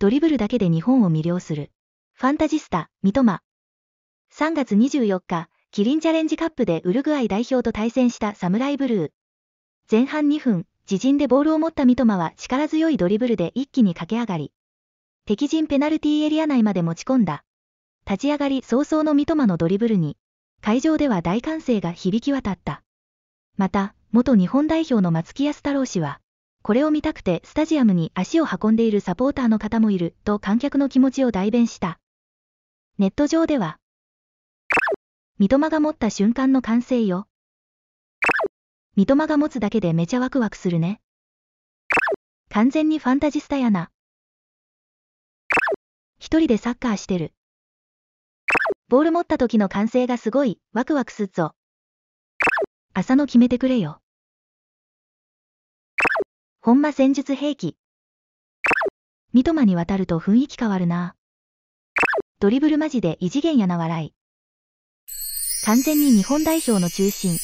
ドリブルだけで日本を魅了する。ファンタジスタ、三笘。3月24日、キリンチャレンジカップでウルグアイ代表と対戦したサムライブルー。前半2分、自陣でボールを持った三笘は力強いドリブルで一気に駆け上がり、敵陣ペナルティーエリア内まで持ち込んだ。立ち上がり早々の三笘のドリブルに、会場では大歓声が響き渡った。また、元日本代表の松木安太郎氏は、これを見たくてスタジアムに足を運んでいるサポーターの方もいると観客の気持ちを代弁した。ネット上では、三笘が持った瞬間の完成よ。三笘が持つだけでめちゃワクワクするね。完全にファンタジスタやな。一人でサッカーしてる。ボール持った時の歓声がすごい、ワクワクすっぞ。朝の決めてくれよ。本間戦術兵器。三笘に渡ると雰囲気変わるな。ドリブルマジで異次元やな笑い。完全に日本代表の中心。